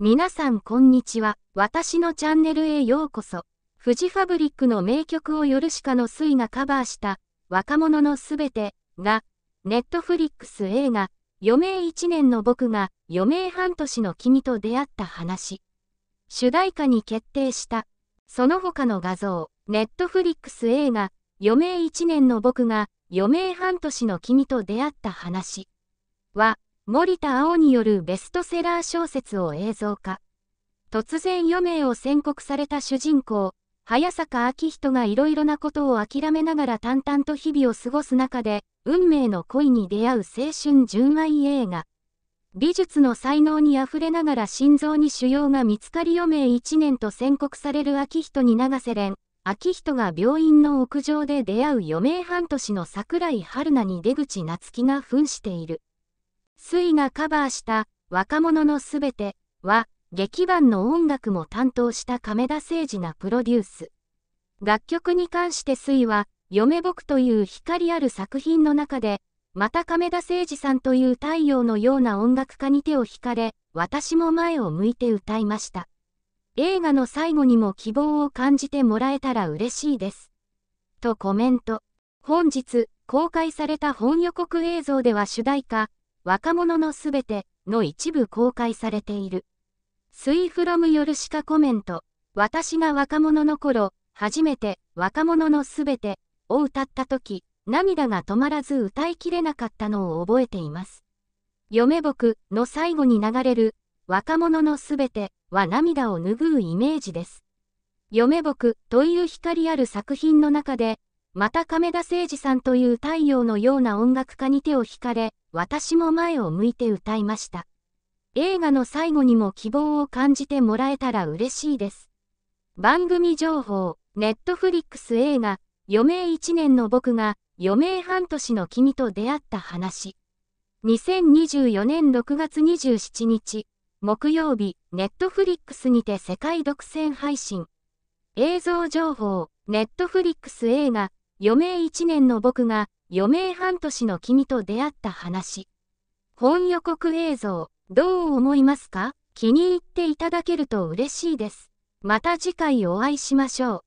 皆さんこんにちは。私のチャンネルへようこそ。フジファブリックの名曲をヨルシカの水がカバーした若者のすべてが、ネットフリックス映画、余命1年の僕が余命半年の君と出会った話。主題歌に決定した。その他の画像、ネットフリックス映画、余命1年の僕が余命半年の君と出会った話は、森田青によるベストセラー小説を映像化。突然余命を宣告された主人公、早坂明人がいろいろなことを諦めながら淡々と日々を過ごす中で、運命の恋に出会う青春純愛映画。美術の才能に溢れながら心臓に腫瘍が見つかり余命1年と宣告される明人に長瀬廉、明人が病院の屋上で出会う余命半年の桜井春菜に出口夏樹が扮している。水がカバーした若者のすべては劇伴の音楽も担当した亀田誠治なプロデュース。楽曲に関して水は嫁僕という光ある作品の中で、また亀田誠治さんという太陽のような音楽家に手を引かれ、私も前を向いて歌いました。映画の最後にも希望を感じてもらえたら嬉しいです。とコメント。本日公開された本予告映像では主題歌、若者のすべての一部公開されている。スイフロムヨルシカコメント、私が若者の頃、初めて若者のすべてを歌った時、涙が止まらず歌いきれなかったのを覚えています。嫁僕の最後に流れる若者のすべては涙を拭うイメージです。嫁僕という光ある作品の中でまた亀田誠治さんという太陽のような音楽家に手を引かれ、私も前を向いて歌いました。映画の最後にも希望を感じてもらえたら嬉しいです。番組情報、ネットフリックス映画、余命1年の僕が、余命半年の君と出会った話。2024年6月27日、木曜日、ネットフリックスにて世界独占配信。映像情報、ネットフリックス映画、余命1年の僕が余命半年の君と出会った話。本予告映像、どう思いますか気に入っていただけると嬉しいです。また次回お会いしましょう。